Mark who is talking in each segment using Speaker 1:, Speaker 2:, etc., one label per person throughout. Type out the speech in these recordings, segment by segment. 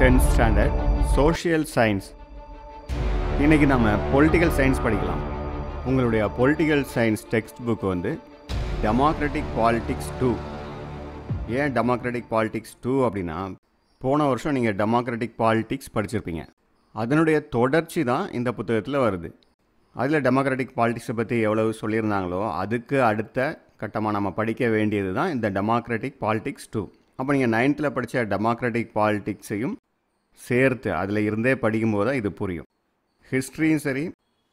Speaker 1: tenth standard social science இன்றைக்கி நம்ம political science படிக்கலாம் உங்களுடைய பொலிட்டிக்கல் சயின்ஸ் டெக்ஸ்ட் புக் வந்து டெமோக்ராட்டிக் பாலிட்டிக்ஸ் டூ ஏன் டெமோக்ராட்டிக் பாலிட்டிக்ஸ் டூ அப்படின்னா போன வருஷம் நீங்கள் டெமோக்ராட்டிக் பாலிட்டிக்ஸ் படிச்சிருப்பீங்க அதனுடைய தொடர்ச்சி தான் இந்த புத்தகத்தில் வருது அதில் டெமோக்ராட்டிக் பாலிடிக்ஸை பற்றி எவ்வளவு சொல்லியிருந்தாங்களோ அதுக்கு அடுத்த கட்டமாக நம்ம படிக்க வேண்டியது தான் இந்த டெமோக்ராட்டிக் பாலிடிக்ஸ் டூ அப்போ நீங்கள் நைன்த்தில் படித்த டெமோக்ராட்டிக் பாலிடிக்ஸையும் சேர்த்து அதில் இருந்தே படிக்கும்போது தான் இது புரியும் ஹிஸ்ட்ரியும் சரி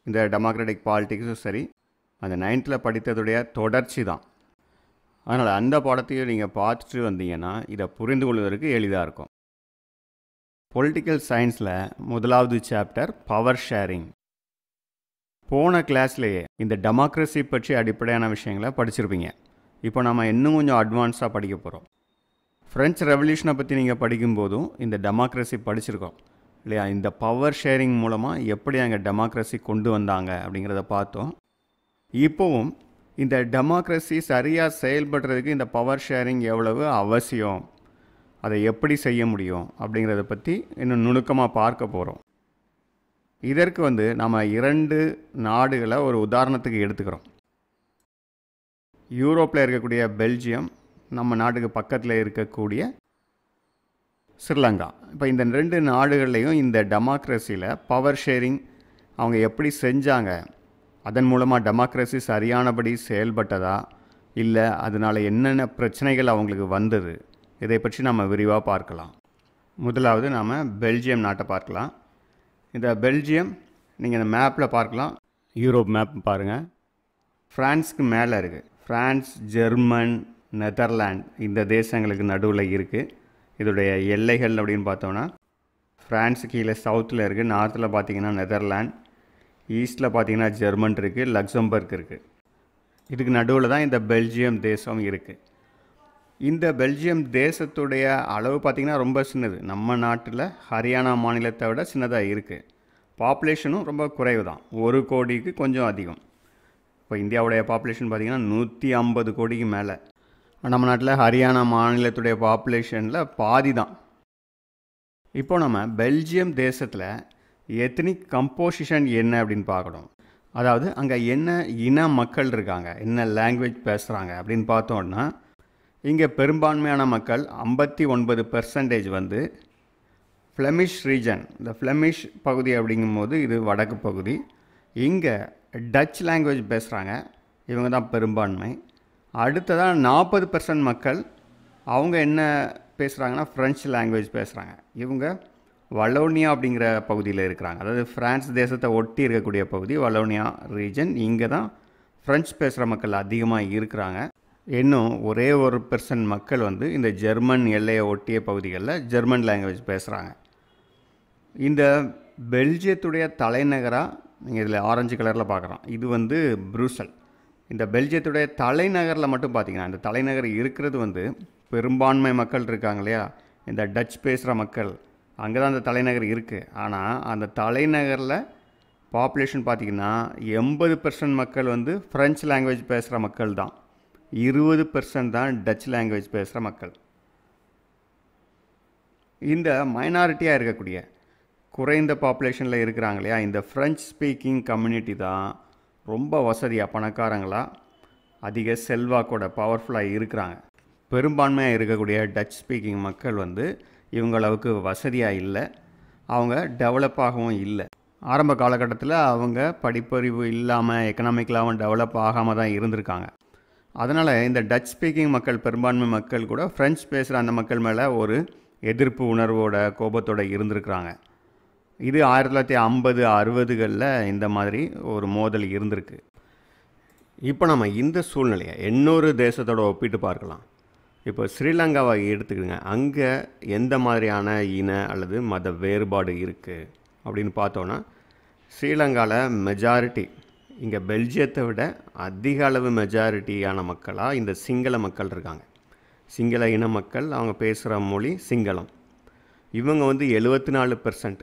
Speaker 1: இந்த டெமோக்ராட்டிக் பாலிடிக்ஸும் சரி அந்த நைன்த்தில் படித்ததுடைய தொடர்ச்சி தான் அதனால் அந்த பாடத்தையும் நீங்கள் பார்த்துட்டு வந்தீங்கன்னா இதை புரிந்து கொள்வதற்கு எளிதாக இருக்கும் பொலிட்டிக்கல் சயின்ஸில் முதலாவது சாப்டர் பவர் ஷேரிங் போன கிளாஸ்லேயே இந்த டெமோக்ரஸி பற்றி அடிப்படையான விஷயங்களை படிச்சிருப்பீங்க இப்போ நம்ம இன்னும் கொஞ்சம் அட்வான்ஸாக படிக்க போகிறோம் ஃப்ரெஞ்ச் ரெவல்யூஷனை பற்றி நீங்கள் படிக்கும்போதும் இந்த டெமோக்ரஸி படிச்சிருக்கோம் இல்லையா இந்த பவர் ஷேரிங் மூலமாக எப்படி அங்கே டெமோக்ரஸி கொண்டு வந்தாங்க அப்படிங்கிறத பார்த்தோம் இப்போவும் இந்த டெமோக்ரஸி சரியாக செயல்படுறதுக்கு இந்த பவர் ஷேரிங் எவ்வளவு அவசியம் அதை எப்படி செய்ய முடியும் அப்படிங்கிறத பற்றி இன்னும் நுணுக்கமாக பார்க்க போகிறோம் இதற்கு வந்து நம்ம இரண்டு நாடுகளை ஒரு உதாரணத்துக்கு எடுத்துக்கிறோம் யூரோப்பில் இருக்கக்கூடிய பெல்ஜியம் நம்ம நாட்டுக்கு பக்கத்தில் இருக்கக்கூடிய ஸ்ரீலங்கா இப்போ இந்த ரெண்டு நாடுகள்லேயும் இந்த டெமோக்ரஸியில் பவர் ஷேரிங் அவங்க எப்படி செஞ்சாங்க அதன் மூலமாக டெமோக்ரஸி சரியானபடி செயல்பட்டதா இல்லை அதனால் என்னென்ன பிரச்சனைகள் அவங்களுக்கு வந்தது இதை பற்றி நம்ம விரிவாக பார்க்கலாம் முதலாவது நாம் பெல்ஜியம் நாட்டை பார்க்கலாம் இந்த பெல்ஜியம் நீங்கள் இந்த மேப்பில் பார்க்கலாம் யூரோப் மேப் பாருங்கள் ஃப்ரான்ஸுக்கு மேலே இருக்குது ஃப்ரான்ஸ் ஜெர்மன் நெதர்லாண்ட் இந்த தேசங்களுக்கு நடுவில் இருக்குது இதோடைய எல்லைகள் அப்படின்னு பார்த்தோம்னா ஃப்ரான்ஸுக்கு கீழே சவுத்தில் இருக்குது நார்த்தில் பார்த்தீங்கன்னா நெதர்லாண்ட் ஈஸ்ட்டில் பார்த்தீங்கன்னா ஜெர்மன் இருக்குது லக்சம்பர்க் இருக்குது இதுக்கு நடுவில் தான் இந்த பெல்ஜியம் தேசம் இருக்குது இந்த பெல்ஜியம் தேசத்துடைய அளவு பார்த்திங்கன்னா ரொம்ப சின்னது நம்ம நாட்டில் ஹரியானா மாநிலத்தை விட சின்னதாக இருக்குது பாப்புலேஷனும் ரொம்ப குறைவு தான் ஒரு கோடிக்கு கொஞ்சம் அதிகம் இப்போ இந்தியாவுடைய பாப்புலேஷன் பார்த்திங்கன்னா நூற்றி ஐம்பது கோடிக்கு மேலே நம்ம நாட்டில் ஹரியானா மாநிலத்துடைய பாப்புலேஷனில் பாதி தான் இப்போ நம்ம பெல்ஜியம் தேசத்தில் எத்தனிக் கம்போசிஷன் என்ன அப்படின்னு பார்க்கணும் அதாவது அங்கே என்ன இன மக்கள் இருக்காங்க என்ன லாங்குவேஜ் பேசுகிறாங்க அப்படின்னு பார்த்தோன்னா இங்கே பெரும்பான்மையான மக்கள் ஐம்பத்தி ஒன்பது பெர்சன்டேஜ் வந்து ஃப்ளெமிஷ் ரீஜன் இந்த ஃப்ளெமிஷ் பகுதி அப்படிங்கும்போது இது வடக்கு பகுதி இங்கே டச் லாங்குவேஜ் பேசுகிறாங்க இவங்க தான் பெரும்பான்மை அடுத்ததாக நாற்பது பர்சன்ட் மக்கள் அவங்க என்ன பேசுகிறாங்கன்னா ஃப்ரெஞ்சு லாங்குவேஜ் பேசுகிறாங்க இவங்க வலோனியா அப்படிங்கிற பகுதியில் இருக்கிறாங்க அதாவது ஃப்ரான்ஸ் தேசத்தை ஒட்டி இருக்கக்கூடிய பகுதி வலோனியா ரீஜன் இங்கே தான் ஃப்ரெஞ்சு பேசுகிற மக்கள் அதிகமாக இருக்கிறாங்க இன்னும் ஒரே ஒரு பெர்சன்ட் மக்கள் வந்து இந்த ஜெர்மன் எல்லையை ஒட்டிய பகுதிகளில் ஜெர்மன் லாங்குவேஜ் பேசுகிறாங்க இந்த பெல்ஜியத்துடைய தலைநகராக நீங்கள் இதில் ஆரஞ்சு கலரில் பார்க்குறோம் இது வந்து ப்ரூசல் இந்த பெல்ஜியத்துடைய தலைநகரில் மட்டும் பார்த்திங்கன்னா இந்த தலைநகர் இருக்கிறது வந்து பெரும்பான்மை மக்கள் இருக்காங்க இல்லையா இந்த டச் பேசுகிற மக்கள் அங்கே தான் அந்த தலைநகர் இருக்குது ஆனால் அந்த தலைநகரில் பாப்புலேஷன் பார்த்திங்கன்னா எண்பது பெர்சன்ட் மக்கள் வந்து ஃப்ரெஞ்சு லாங்குவேஜ் பேசுகிற மக்கள் தான் இருபது பெர்சன்ட் தான் டச் லாங்குவேஜ் பேசுகிற மக்கள் இந்த மைனாரிட்டியாக இருக்கக்கூடிய குறைந்த பாப்புலேஷனில் இருக்கிறாங்க இல்லையா இந்த ஃப்ரெஞ்ச் ஸ்பீக்கிங் கம்யூனிட்டி தான் ரொம்ப வசதியாக பணக்காரங்களாக அதிக செல்வாக்கோட பவர்ஃபுல்லாக இருக்கிறாங்க பெரும்பான்மையாக இருக்கக்கூடிய டச் ஸ்பீக்கிங் மக்கள் வந்து இவங்களவுக்கு வசதியாக இல்லை அவங்க டெவலப் ஆகவும் இல்லை ஆரம்ப காலகட்டத்தில் அவங்க படிப்பறிவு இல்லாமல் எக்கனாமிக்கலாகவும் டெவலப் ஆகாமல் தான் இருந்திருக்காங்க அதனால் இந்த டச் ஸ்பீக்கிங் மக்கள் பெரும்பான்மை மக்கள் கூட ஃப்ரெஞ்ச் பேசுகிற அந்த மக்கள் மேலே ஒரு எதிர்ப்பு உணர்வோட கோபத்தோடு இருந்திருக்கிறாங்க இது ஆயிரத்தி தொள்ளாயிரத்தி ஐம்பது அறுபதுகளில் இந்த மாதிரி ஒரு மோதல் இருந்திருக்கு இப்போ நம்ம இந்த சூழ்நிலையை இன்னொரு தேசத்தோட ஒப்பிட்டு பார்க்கலாம் இப்போ ஸ்ரீலங்காவை எடுத்துக்கிடுங்க அங்கே எந்த மாதிரியான இன அல்லது மத வேறுபாடு இருக்குது அப்படின்னு பார்த்தோன்னா ஸ்ரீலங்காவில் மெஜாரிட்டி இங்கே பெல்ஜியத்தை விட அதிக அளவு மெஜாரிட்டியான மக்களாக இந்த சிங்கள மக்கள் இருக்காங்க சிங்கள இன மக்கள் அவங்க பேசுகிற மொழி சிங்களம் இவங்க வந்து எழுபத்தி நாலு பெர்சன்ட்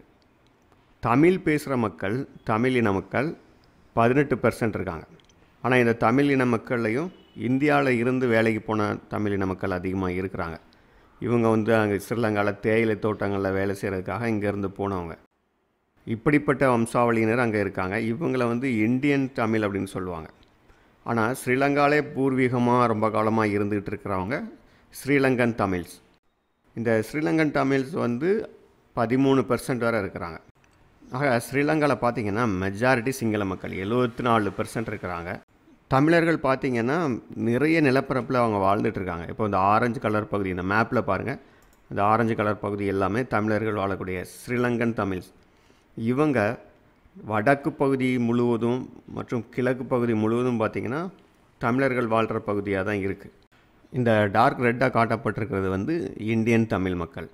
Speaker 1: தமிழ் பேசுகிற மக்கள் தமிழ் இன மக்கள் பதினெட்டு பெர்சன்ட் இருக்காங்க ஆனால் இந்த தமிழ் இன மக்கள்லையும் இந்தியாவில் இருந்து வேலைக்கு போன தமிழ் இன மக்கள் அதிகமாக இருக்கிறாங்க இவங்க வந்து அங்கே ஸ்ரீலங்காவில் தேயிலை தோட்டங்களில் வேலை செய்கிறதுக்காக இங்கேருந்து போனவங்க இப்படிப்பட்ட வம்சாவளியினர் அங்கே இருக்காங்க இவங்களை வந்து இந்தியன் தமிழ் அப்படின்னு சொல்லுவாங்க ஆனால் ஸ்ரீலங்காலே பூர்வீகமாக ரொம்ப காலமாக இருந்துகிட்டு இருக்கிறவங்க ஸ்ரீலங்கன் தமிழ்ஸ் இந்த ஸ்ரீலங்கன் தமிழ்ஸ் வந்து பதிமூணு பர்சன்ட் வரை இருக்கிறாங்க ஆக ஸ்ரீலங்காவில் பார்த்திங்கன்னா மெஜாரிட்டி சிங்கள மக்கள் எழுபத்தி நாலு பெர்சன்ட் இருக்கிறாங்க தமிழர்கள் பார்த்திங்கன்னா நிறைய நிலப்பரப்பில் அவங்க வாழ்ந்துட்டுருக்காங்க இப்போ இந்த ஆரஞ்சு கலர் பகுதி இந்த மேப்பில் பாருங்கள் இந்த ஆரஞ்சு கலர் பகுதி எல்லாமே தமிழர்கள் வாழக்கூடிய ஸ்ரீலங்கன் தமிழ்ஸ் இவங்க வடக்கு பகுதி முழுவதும் மற்றும் கிழக்கு பகுதி முழுவதும் பார்த்திங்கன்னா தமிழர்கள் வாழ்கிற பகுதியாக தான் இருக்குது இந்த டார்க் ரெட்டாக காட்டப்பட்டிருக்கிறது வந்து இந்தியன் தமிழ் மக்கள்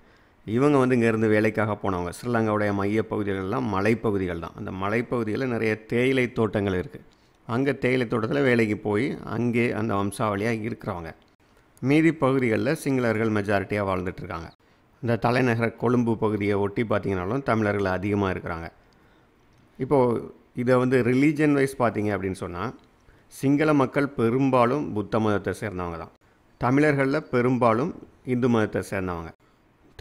Speaker 1: இவங்க வந்து இங்கேருந்து வேலைக்காக போனவங்க ஸ்ரீலங்காவுடைய மைய பகுதிகளெல்லாம் மலைப்பகுதிகள் தான் அந்த மலைப்பகுதியில் நிறைய தேயிலை தோட்டங்கள் இருக்குது அங்கே தேயிலை தோட்டத்தில் வேலைக்கு போய் அங்கே அந்த வம்சாவளியாக இருக்கிறவங்க மீதி பகுதிகளில் சிங்களர்கள் மெஜாரிட்டியாக வாழ்ந்துட்டுருக்காங்க இந்த தலைநகர கொழும்பு பகுதியை ஒட்டி பார்த்திங்கனாலும் தமிழர்கள் அதிகமாக இருக்கிறாங்க இப்போது இதை வந்து ரிலீஜன் வைஸ் பார்த்திங்க அப்படின்னு சொன்னால் சிங்கள மக்கள் பெரும்பாலும் புத்த மதத்தை சேர்ந்தவங்க தான் தமிழர்களில் பெரும்பாலும் இந்து மதத்தை சேர்ந்தவங்க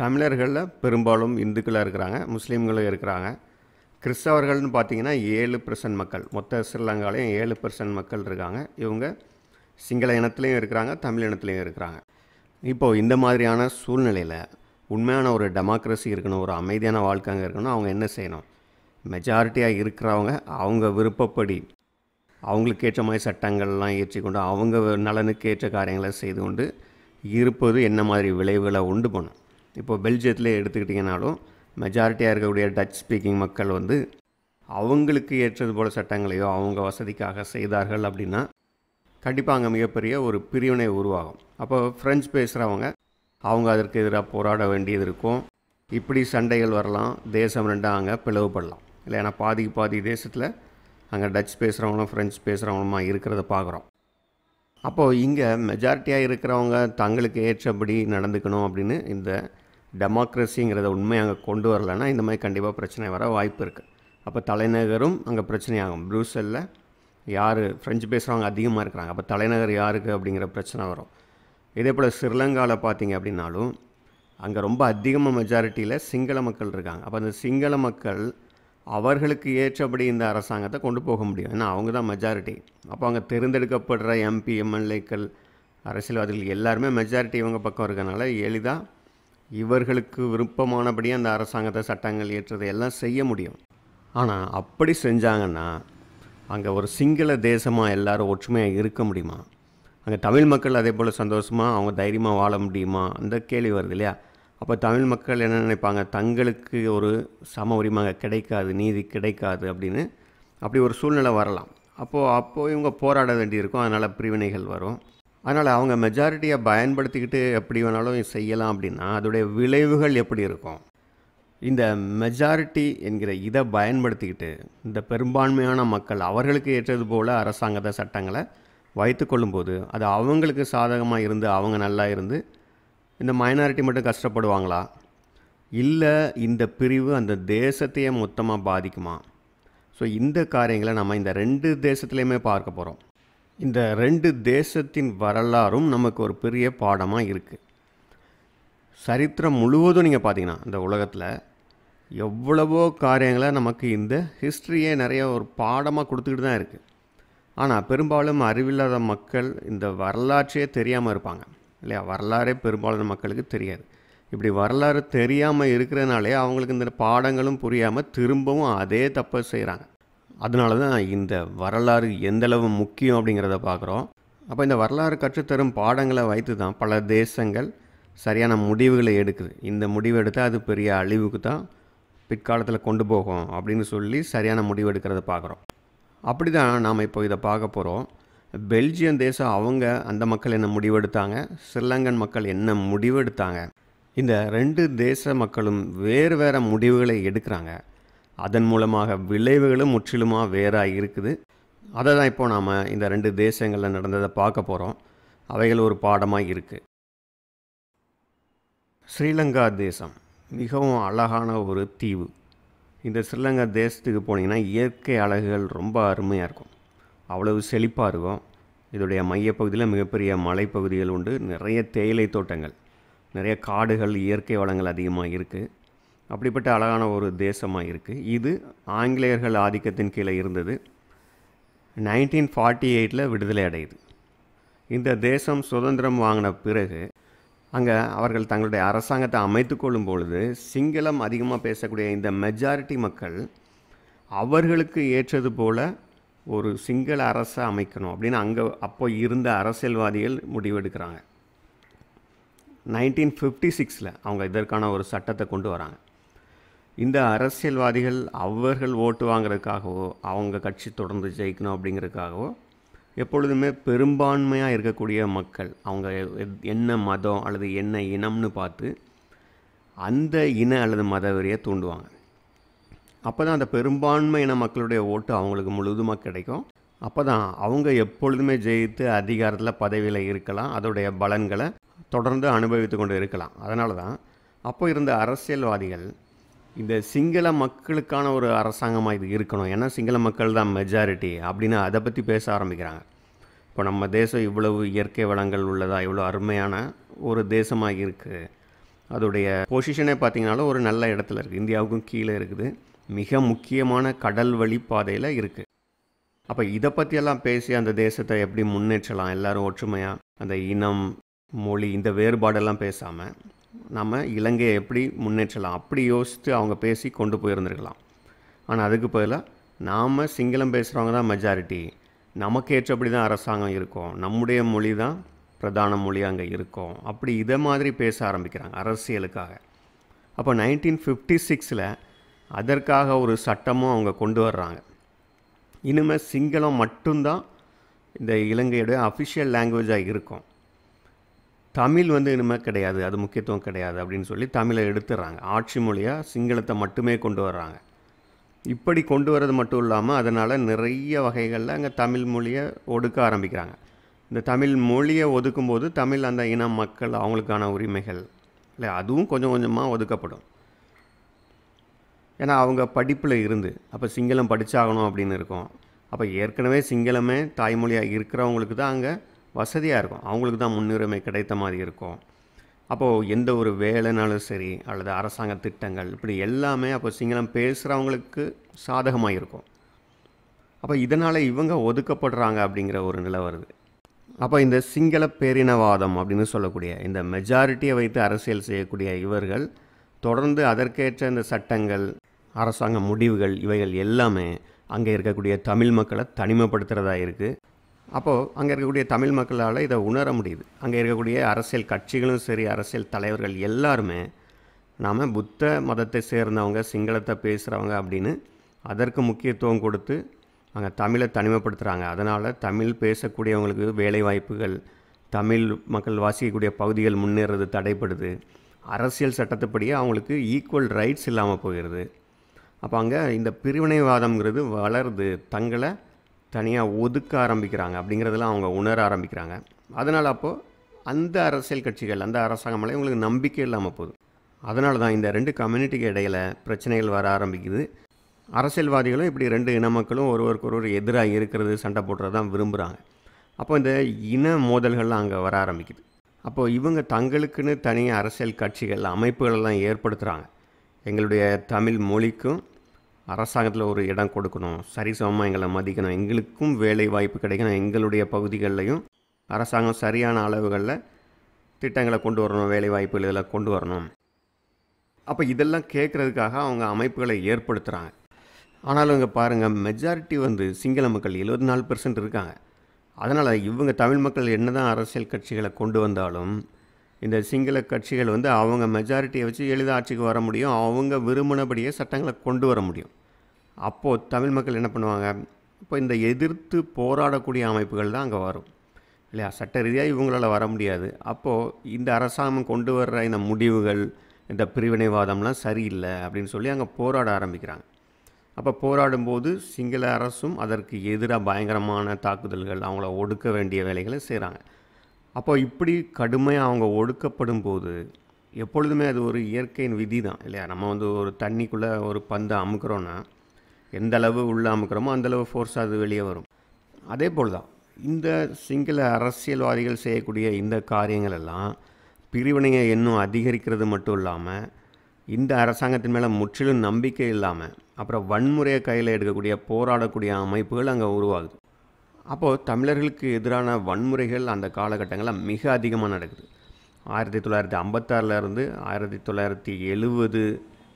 Speaker 1: தமிழர்களில் பெரும்பாலும் இந்துக்களாக இருக்கிறாங்க முஸ்லீம்களும் இருக்கிறாங்க கிறிஸ்தவர்கள்னு பார்த்திங்கன்னா ஏழு பர்சன்ட் மக்கள் மொத்த ஸ்ரீலங்காலையும் ஏழு பர்சன்ட் மக்கள் இருக்காங்க இவங்க சிங்கள இனத்துலேயும் இருக்கிறாங்க தமிழ் இனத்துலேயும் இருக்கிறாங்க இப்போது இந்த மாதிரியான சூழ்நிலையில் உண்மையான ஒரு டெமோக்ரஸி இருக்கணும் ஒரு அமைதியான வாழ்க்கைங்க இருக்கணும் அவங்க என்ன செய்யணும் மெஜாரிட்டியாக இருக்கிறவங்க அவங்க விருப்பப்படி அவங்களுக்கு ஏற்ற மாதிரி சட்டங்கள்லாம் ஏற்றி கொண்டு அவங்க நலனுக்கு ஏற்ற காரியங்களை செய்து கொண்டு இருப்பது என்ன மாதிரி விளைவுகளை உண்டு பண்ணும் இப்போது பெல்ஜியத்தில் எடுத்துக்கிட்டிங்கனாலும் மெஜாரிட்டியாக இருக்கக்கூடிய டச் ஸ்பீக்கிங் மக்கள் வந்து அவங்களுக்கு ஏற்றது போல் சட்டங்களையோ அவங்க வசதிக்காக செய்தார்கள் அப்படின்னா கண்டிப்பாக அங்கே மிகப்பெரிய ஒரு பிரிவினை உருவாகும் அப்போ ஃப்ரெஞ்சு பேசுகிறவங்க அவங்க அதற்கு எதிராக போராட வேண்டியது இருக்கும் இப்படி சண்டைகள் வரலாம் தேசம் ரெண்டாக அங்கே பிளவுபடலாம் இல்லை ஏன்னா பாதிக்கு பாதி தேசத்தில் அங்கே டச் பேசுகிறவங்களும் ஃப்ரெஞ்சு பேசுகிறவங்களுமா இருக்கிறத பார்க்குறோம் அப்போது இங்கே மெஜாரிட்டியாக இருக்கிறவங்க தங்களுக்கு ஏற்றபடி நடந்துக்கணும் அப்படின்னு இந்த டெமோக்ரஸிங்கிறத உண்மையை அங்கே கொண்டு வரலைன்னா இந்த மாதிரி கண்டிப்பாக பிரச்சனை வர வாய்ப்பு இருக்குது அப்போ தலைநகரும் அங்கே பிரச்சனையாகும் ப்ரூசலில் யார் ஃப்ரெஞ்சு பேசுகிறவங்க அதிகமாக இருக்கிறாங்க அப்போ தலைநகர் யாருக்கு அப்படிங்கிற பிரச்சனை வரும் இதே போல் ஸ்ரீலங்காவில் பார்த்திங்க அப்படின்னாலும் அங்கே ரொம்ப அதிகமாக மெஜாரிட்டியில் சிங்கள மக்கள் இருக்காங்க அப்போ அந்த சிங்கள மக்கள் அவர்களுக்கு ஏற்றபடி இந்த அரசாங்கத்தை கொண்டு போக முடியும் ஏன்னா அவங்க தான் மெஜாரிட்டி அப்போ அவங்க தேர்ந்தெடுக்கப்படுற எம்பி எம்எல்ஏக்கள் அரசியல்வாதிகள் எல்லாருமே மெஜாரிட்டி இவங்க பக்கம் இருக்கனால எளிதாக இவர்களுக்கு விருப்பமானபடி அந்த அரசாங்கத்தை சட்டங்கள் ஏற்றதை எல்லாம் செய்ய முடியும் ஆனால் அப்படி செஞ்சாங்கன்னா அங்கே ஒரு சிங்கள தேசமாக எல்லோரும் ஒற்றுமையாக இருக்க முடியுமா அங்கே தமிழ் மக்கள் அதே போல் சந்தோஷமாக அவங்க தைரியமாக வாழ முடியுமா அந்த கேள்வி வருது இல்லையா அப்போ தமிழ் மக்கள் என்ன நினைப்பாங்க தங்களுக்கு ஒரு சம உரிமை கிடைக்காது நீதி கிடைக்காது அப்படின்னு அப்படி ஒரு சூழ்நிலை வரலாம் அப்போது அப்போது இவங்க போராட வேண்டியிருக்கும் அதனால் பிரிவினைகள் வரும் அதனால் அவங்க மெஜாரிட்டியை பயன்படுத்திக்கிட்டு எப்படி வேணாலும் செய்யலாம் அப்படின்னா அதோடைய விளைவுகள் எப்படி இருக்கும் இந்த மெஜாரிட்டி என்கிற இதை பயன்படுத்திக்கிட்டு இந்த பெரும்பான்மையான மக்கள் அவர்களுக்கு ஏற்றது போல் அரசாங்கத்தை சட்டங்களை வைத்து கொள்ளும்போது அது அவங்களுக்கு சாதகமாக இருந்து அவங்க நல்லா இருந்து இந்த மைனாரிட்டி மட்டும் கஷ்டப்படுவாங்களா இல்லை இந்த பிரிவு அந்த தேசத்தையே மொத்தமாக பாதிக்குமா ஸோ இந்த காரியங்களை நம்ம இந்த ரெண்டு தேசத்துலேயுமே பார்க்க போகிறோம் இந்த ரெண்டு தேசத்தின் வரலாறும் நமக்கு ஒரு பெரிய பாடமாக இருக்குது சரித்திரம் முழுவதும் நீங்கள் பார்த்தீங்கன்னா இந்த உலகத்தில் எவ்வளவோ காரியங்களை நமக்கு இந்த ஹிஸ்ட்ரியே நிறைய ஒரு பாடமாக கொடுத்துக்கிட்டு தான் இருக்குது ஆனால் பெரும்பாலும் அறிவில்லாத மக்கள் இந்த வரலாற்றையே தெரியாமல் இருப்பாங்க இல்லையா வரலாறே பெரும்பாலான மக்களுக்கு தெரியாது இப்படி வரலாறு தெரியாமல் இருக்கிறதுனாலே அவங்களுக்கு இந்த பாடங்களும் புரியாமல் திரும்பவும் அதே தப்பை செய்கிறாங்க அதனால தான் இந்த வரலாறு எந்தளவு முக்கியம் அப்படிங்கிறத பார்க்குறோம் அப்போ இந்த வரலாறு கற்றுத்தரும் பாடங்களை வைத்து தான் பல தேசங்கள் சரியான முடிவுகளை எடுக்குது இந்த முடிவு எடுத்தால் அது பெரிய அழிவுக்கு தான் பிற்காலத்தில் கொண்டு போகும் அப்படின்னு சொல்லி சரியான முடிவு எடுக்கிறத பார்க்குறோம் அப்படி தான் நாம் இப்போ இதை பார்க்க போகிறோம் பெல்ஜியம் தேசம் அவங்க அந்த மக்கள் என்ன முடிவெடுத்தாங்க ஸ்ரீலங்கன் மக்கள் என்ன முடிவெடுத்தாங்க இந்த ரெண்டு தேச மக்களும் வேறு வேறு முடிவுகளை எடுக்கிறாங்க அதன் மூலமாக விளைவுகளும் முற்றிலுமாக வேறாக இருக்குது அதை தான் இப்போ நாம் இந்த ரெண்டு தேசங்களில் நடந்ததை பார்க்க போகிறோம் அவைகள் ஒரு பாடமாக இருக்குது ஸ்ரீலங்கா தேசம் மிகவும் அழகான ஒரு தீவு இந்த ஸ்ரீலங்கா தேசத்துக்கு போனீங்கன்னா இயற்கை அழகுகள் ரொம்ப அருமையாக இருக்கும் அவ்வளவு செழிப்பாக இருக்கும் இதோடைய மையப்பகுதியில் மிகப்பெரிய மலைப்பகுதிகள் உண்டு நிறைய தேயிலை தோட்டங்கள் நிறைய காடுகள் இயற்கை வளங்கள் அதிகமாக இருக்குது அப்படிப்பட்ட அழகான ஒரு தேசமாக இருக்குது இது ஆங்கிலேயர்கள் ஆதிக்கத்தின் கீழே இருந்தது நைன்டீன் ஃபார்ட்டி எயிட்டில் விடுதலை அடையுது இந்த தேசம் சுதந்திரம் வாங்கின பிறகு அங்கே அவர்கள் தங்களுடைய அரசாங்கத்தை அமைத்து கொள்ளும் பொழுது சிங்களம் அதிகமாக பேசக்கூடிய இந்த மெஜாரிட்டி மக்கள் அவர்களுக்கு ஏற்றது போல் ஒரு சிங்கள அரசை அமைக்கணும் அப்படின்னு அங்கே அப்போ இருந்த அரசியல்வாதிகள் முடிவெடுக்கிறாங்க நைன்டீன் ஃபிஃப்டி சிக்ஸில் அவங்க இதற்கான ஒரு சட்டத்தை கொண்டு வராங்க இந்த அரசியல்வாதிகள் அவர்கள் ஓட்டு வாங்குறதுக்காகவோ அவங்க கட்சி தொடர்ந்து ஜெயிக்கணும் அப்படிங்கிறதுக்காகவோ எப்பொழுதுமே பெரும்பான்மையாக இருக்கக்கூடிய மக்கள் அவங்க என்ன மதம் அல்லது என்ன இனம்னு பார்த்து அந்த இன அல்லது மத வெறியை தூண்டுவாங்க அப்போ தான் அந்த பெரும்பான்மை இன மக்களுடைய ஓட்டு அவங்களுக்கு முழுதுமாக கிடைக்கும் அப்போ தான் அவங்க எப்பொழுதுமே ஜெயித்து அதிகாரத்தில் பதவியில் இருக்கலாம் அதோடைய பலன்களை தொடர்ந்து அனுபவித்து கொண்டு இருக்கலாம் அதனால தான் அப்போ இருந்த அரசியல்வாதிகள் இந்த சிங்கள மக்களுக்கான ஒரு அரசாங்கமாக இது இருக்கணும் ஏன்னா சிங்கள மக்கள் தான் மெஜாரிட்டி அப்படின்னு அதை பற்றி பேச ஆரம்பிக்கிறாங்க இப்போ நம்ம தேசம் இவ்வளவு இயற்கை வளங்கள் உள்ளதா இவ்வளோ அருமையான ஒரு தேசமாக இருக்குது அதோடைய பொசிஷனே பார்த்திங்கனாலும் ஒரு நல்ல இடத்துல இருக்குது இந்தியாவுக்கும் கீழே இருக்குது மிக முக்கியமான கடல் வழி பாதையில் இருக்குது அப்போ இதை பற்றியெல்லாம் பேசி அந்த தேசத்தை எப்படி முன்னேற்றலாம் எல்லோரும் ஒற்றுமையாக அந்த இனம் மொழி இந்த வேறுபாடெல்லாம் பேசாமல் நம்ம இலங்கையை எப்படி முன்னேற்றலாம் அப்படி யோசித்து அவங்க பேசி கொண்டு போயிருந்துருக்கலாம் ஆனால் அதுக்கு பதிலாக நாம் சிங்களம் பேசுகிறவங்க தான் மெஜாரிட்டி நமக்கு ஏற்றபடி தான் அரசாங்கம் இருக்கும் நம்முடைய மொழி தான் பிரதான மொழி அங்கே இருக்கும் அப்படி இதை மாதிரி பேச ஆரம்பிக்கிறாங்க அரசியலுக்காக அப்போ நைன்டீன் ஃபிஃப்டி சிக்ஸில் அதற்காக ஒரு சட்டமும் அவங்க கொண்டு வர்றாங்க இனிமேல் சிங்களம் மட்டும்தான் இந்த இலங்கையோட அஃபிஷியல் லாங்குவேஜாக இருக்கும் தமிழ் வந்து இனிமேல் கிடையாது அது முக்கியத்துவம் கிடையாது அப்படின்னு சொல்லி தமிழை எடுத்துடுறாங்க ஆட்சி மொழியாக சிங்களத்தை மட்டுமே கொண்டு வர்றாங்க இப்படி கொண்டு வரது மட்டும் இல்லாமல் அதனால் நிறைய வகைகளில் அங்கே தமிழ் மொழியை ஒடுக்க ஆரம்பிக்கிறாங்க இந்த தமிழ் மொழியை ஒதுக்கும்போது தமிழ் அந்த இன மக்கள் அவங்களுக்கான உரிமைகள் இல்லை அதுவும் கொஞ்சம் கொஞ்சமாக ஒதுக்கப்படும் ஏன்னா அவங்க படிப்பில் இருந்து அப்போ சிங்களம் படித்தாகணும் அப்படின்னு இருக்கும் அப்போ ஏற்கனவே சிங்களமே தாய்மொழியாக இருக்கிறவங்களுக்கு தான் அங்கே வசதியாக இருக்கும் அவங்களுக்கு தான் முன்னுரிமை கிடைத்த மாதிரி இருக்கும் அப்போது எந்த ஒரு வேலைனாலும் சரி அல்லது அரசாங்க திட்டங்கள் இப்படி எல்லாமே அப்போ சிங்களம் பேசுகிறவங்களுக்கு சாதகமாக இருக்கும் அப்போ இதனால் இவங்க ஒதுக்கப்படுறாங்க அப்படிங்கிற ஒரு நிலை வருது அப்போ இந்த சிங்கள பேரினவாதம் அப்படின்னு சொல்லக்கூடிய இந்த மெஜாரிட்டியை வைத்து அரசியல் செய்யக்கூடிய இவர்கள் தொடர்ந்து அதற்கேற்ற இந்த சட்டங்கள் அரசாங்க முடிவுகள் இவைகள் எல்லாமே அங்கே இருக்கக்கூடிய தமிழ் மக்களை தனிமைப்படுத்துகிறதா இருக்குது அப்போது அங்கே இருக்கக்கூடிய தமிழ் மக்களால் இதை உணர முடியுது அங்கே இருக்கக்கூடிய அரசியல் கட்சிகளும் சரி அரசியல் தலைவர்கள் எல்லாருமே நாம் புத்த மதத்தை சேர்ந்தவங்க சிங்களத்தை பேசுகிறவங்க அப்படின்னு அதற்கு முக்கியத்துவம் கொடுத்து அங்கே தமிழை தனிமைப்படுத்துகிறாங்க அதனால் தமிழ் பேசக்கூடியவங்களுக்கு வேலை வாய்ப்புகள் தமிழ் மக்கள் வாசிக்கக்கூடிய பகுதிகள் முன்னேறது தடைப்படுது அரசியல் சட்டத்துப்படியே அவங்களுக்கு ஈக்குவல் ரைட்ஸ் இல்லாமல் போகிறது அப்போ அங்கே இந்த பிரிவினைவாதம்ங்கிறது வளருது தங்களை தனியாக ஒதுக்க ஆரம்பிக்கிறாங்க அப்படிங்கிறதெல்லாம் அவங்க உணர ஆரம்பிக்கிறாங்க அதனால் அப்போது அந்த அரசியல் கட்சிகள் அந்த அரசாங்கமெல்லாம் உங்களுக்கு நம்பிக்கை இல்லாமல் போகுது அதனால தான் இந்த ரெண்டு கம்யூனிட்டிக்கு இடையில் பிரச்சனைகள் வர ஆரம்பிக்குது அரசியல்வாதிகளும் இப்படி ரெண்டு இன மக்களும் ஒருவருக்கு ஒருவர் எதிராக இருக்கிறது சண்டை போடுறது தான் விரும்புகிறாங்க அப்போ இந்த இன மோதல்கள்லாம் அங்கே வர ஆரம்பிக்குது அப்போது இவங்க தங்களுக்குன்னு தனியாக அரசியல் கட்சிகள் அமைப்புகளெல்லாம் ஏற்படுத்துகிறாங்க எங்களுடைய தமிழ் மொழிக்கும் அரசாங்கத்தில் ஒரு இடம் கொடுக்கணும் சரிசமமாக எங்களை மதிக்கணும் எங்களுக்கும் வேலை வாய்ப்பு கிடைக்கணும் எங்களுடைய பகுதிகளிலையும் அரசாங்கம் சரியான அளவுகளில் திட்டங்களை கொண்டு வரணும் வேலை வாய்ப்புகள் இதெல்லாம் கொண்டு வரணும் அப்போ இதெல்லாம் கேட்குறதுக்காக அவங்க அமைப்புகளை ஏற்படுத்துகிறாங்க ஆனாலும் இங்கே பாருங்கள் மெஜாரிட்டி வந்து சிங்கள மக்கள் எழுபத்தி நாலு பெர்சன்ட் இருக்காங்க அதனால் இவங்க தமிழ் மக்கள் என்ன தான் அரசியல் கட்சிகளை கொண்டு வந்தாலும் இந்த சிங்கள கட்சிகள் வந்து அவங்க மெஜாரிட்டியை வச்சு எளிதாக ஆட்சிக்கு வர முடியும் அவங்க விரும்பினபடியே சட்டங்களை கொண்டு வர முடியும் அப்போது தமிழ் மக்கள் என்ன பண்ணுவாங்க இப்போ இந்த எதிர்த்து போராடக்கூடிய அமைப்புகள் தான் அங்கே வரும் இல்லையா சட்ட ரீதியாக இவங்களால் வர முடியாது அப்போது இந்த அரசாங்கம் கொண்டு வர்ற இந்த முடிவுகள் இந்த பிரிவினைவாதம்லாம் சரியில்லை அப்படின்னு சொல்லி அங்கே போராட ஆரம்பிக்கிறாங்க அப்போ போராடும்போது சிங்கள அரசும் அதற்கு எதிராக பயங்கரமான தாக்குதல்கள் அவங்கள ஒடுக்க வேண்டிய வேலைகளை செய்கிறாங்க அப்போ இப்படி கடுமையாக அவங்க ஒடுக்கப்படும் போது எப்பொழுதுமே அது ஒரு இயற்கையின் விதி தான் இல்லையா நம்ம வந்து ஒரு தண்ணிக்குள்ளே ஒரு பந்தை அமுக்கிறோன்னா எந்த அளவு உள்ளே அமுக்கிறோமோ அந்தளவு ஃபோர்ஸ் அது வெளியே வரும் அதே போல் தான் இந்த சிங்கள அரசியல்வாதிகள் செய்யக்கூடிய இந்த காரியங்கள் எல்லாம் பிரிவினையை இன்னும் அதிகரிக்கிறது மட்டும் இல்லாமல் இந்த அரசாங்கத்தின் மேலே முற்றிலும் நம்பிக்கை இல்லாமல் அப்புறம் வன்முறையை கையில் எடுக்கக்கூடிய போராடக்கூடிய அமைப்புகள் அங்கே உருவாகுது அப்போது தமிழர்களுக்கு எதிரான வன்முறைகள் அந்த காலகட்டங்களில் மிக அதிகமாக நடக்குது ஆயிரத்தி தொள்ளாயிரத்தி ஐம்பத்தாறில் இருந்து ஆயிரத்தி தொள்ளாயிரத்தி எழுபது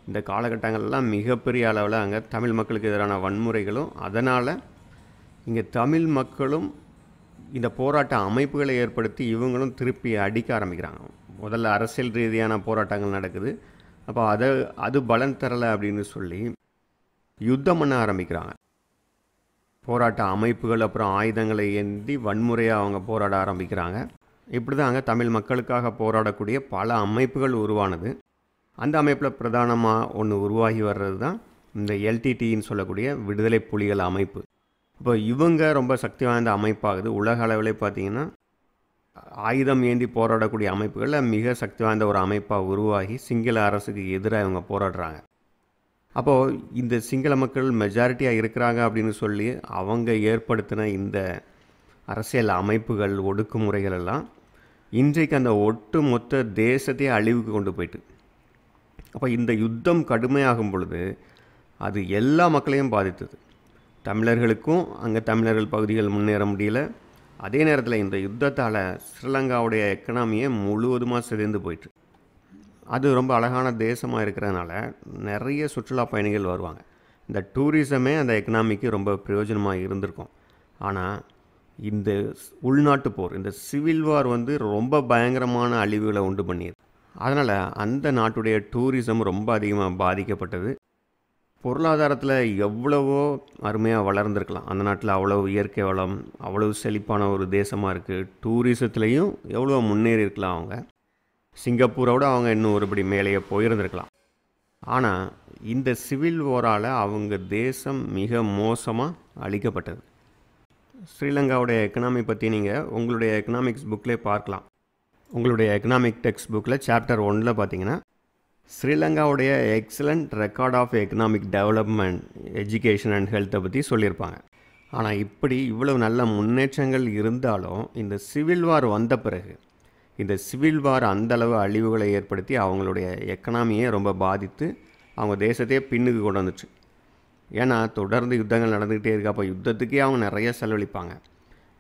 Speaker 1: இந்த காலகட்டங்கள்லாம் மிகப்பெரிய அளவில் அங்கே தமிழ் மக்களுக்கு எதிரான வன்முறைகளும் அதனால் இங்கே தமிழ் மக்களும் இந்த போராட்ட அமைப்புகளை ஏற்படுத்தி இவங்களும் திருப்பி அடிக்க ஆரம்பிக்கிறாங்க முதல்ல அரசியல் ரீதியான போராட்டங்கள் நடக்குது அப்போ அதை அது பலன் தரலை அப்படின்னு சொல்லி யுத்தம் பண்ண ஆரம்பிக்கிறாங்க போராட்ட அமைப்புகள் அப்புறம் ஆயுதங்களை ஏந்தி வன்முறையாக அவங்க போராட ஆரம்பிக்கிறாங்க இப்படி தான் அங்கே தமிழ் மக்களுக்காக போராடக்கூடிய பல அமைப்புகள் உருவானது அந்த அமைப்பில் பிரதானமாக ஒன்று உருவாகி வர்றது தான் இந்த எல்டிடின்னு சொல்லக்கூடிய விடுதலை புலிகள் அமைப்பு இப்போ இவங்க ரொம்ப சக்தி வாய்ந்த அமைப்பாகுது உலக அளவில் பார்த்திங்கன்னா ஆயுதம் ஏந்தி போராடக்கூடிய அமைப்புகளில் மிக சக்தி வாய்ந்த ஒரு அமைப்பாக உருவாகி சிங்கள அரசுக்கு எதிராக இவங்க போராடுறாங்க அப்போது இந்த சிங்கள மக்கள் மெஜாரிட்டியாக இருக்கிறாங்க அப்படின்னு சொல்லி அவங்க ஏற்படுத்தின இந்த அரசியல் அமைப்புகள் ஒடுக்குமுறைகள் எல்லாம் இன்றைக்கு அந்த ஒட்டு மொத்த தேசத்தையே அழிவுக்கு கொண்டு போயிட்டு அப்போ இந்த யுத்தம் கடுமையாகும் பொழுது அது எல்லா மக்களையும் பாதித்தது தமிழர்களுக்கும் அங்கே தமிழர்கள் பகுதிகள் முன்னேற முடியல அதே நேரத்தில் இந்த யுத்தத்தால் ஸ்ரீலங்காவுடைய எக்கனாமியை முழுவதுமாக சிதைந்து போயிட்டு அது ரொம்ப அழகான தேசமாக இருக்கிறதுனால நிறைய சுற்றுலா பயணிகள் வருவாங்க இந்த டூரிசமே அந்த எக்கனாமிக்கு ரொம்ப பிரயோஜனமாக இருந்திருக்கும் ஆனால் இந்த உள்நாட்டு போர் இந்த சிவில் வார் வந்து ரொம்ப பயங்கரமான அழிவுகளை உண்டு பண்ணியிருக்கு அதனால் அந்த நாட்டுடைய டூரிசம் ரொம்ப அதிகமாக பாதிக்கப்பட்டது பொருளாதாரத்தில் எவ்வளவோ அருமையாக வளர்ந்துருக்கலாம் அந்த நாட்டில் அவ்வளோ இயற்கை வளம் அவ்வளவு செழிப்பான ஒரு தேசமாக இருக்குது டூரிசத்துலேயும் எவ்வளோ முன்னேறி இருக்கலாம் அவங்க சிங்கப்பூரோடு அவங்க இன்னும் ஒருபடி மேலேயே போயிருந்துருக்கலாம் ஆனால் இந்த சிவில் வாரால் அவங்க தேசம் மிக மோசமாக அழிக்கப்பட்டது ஸ்ரீலங்காவுடைய எக்கனாமி பற்றி நீங்கள் உங்களுடைய எக்கனாமிக்ஸ் புக்கிலே பார்க்கலாம் உங்களுடைய எக்கனாமிக் டெக்ஸ்ட் புக்கில் சாப்டர் ஒன்றில் பார்த்தீங்கன்னா ஸ்ரீலங்காவுடைய excellent record of economic development education and ஹெல்த்தை பற்றி சொல்லியிருப்பாங்க ஆனால் இப்படி இவ்வளவு நல்ல முன்னேற்றங்கள் இருந்தாலும் இந்த சிவில் வார் வந்த பிறகு இந்த சிவில் வார் அந்தளவு அழிவுகளை ஏற்படுத்தி அவங்களுடைய எக்கனாமியை ரொம்ப பாதித்து அவங்க தேசத்தையே பின்னுக்கு கொண்டு வந்துச்சு ஏன்னா தொடர்ந்து யுத்தங்கள் நடந்துக்கிட்டே இருக்கு அப்போ யுத்தத்துக்கே அவங்க நிறைய செலவழிப்பாங்க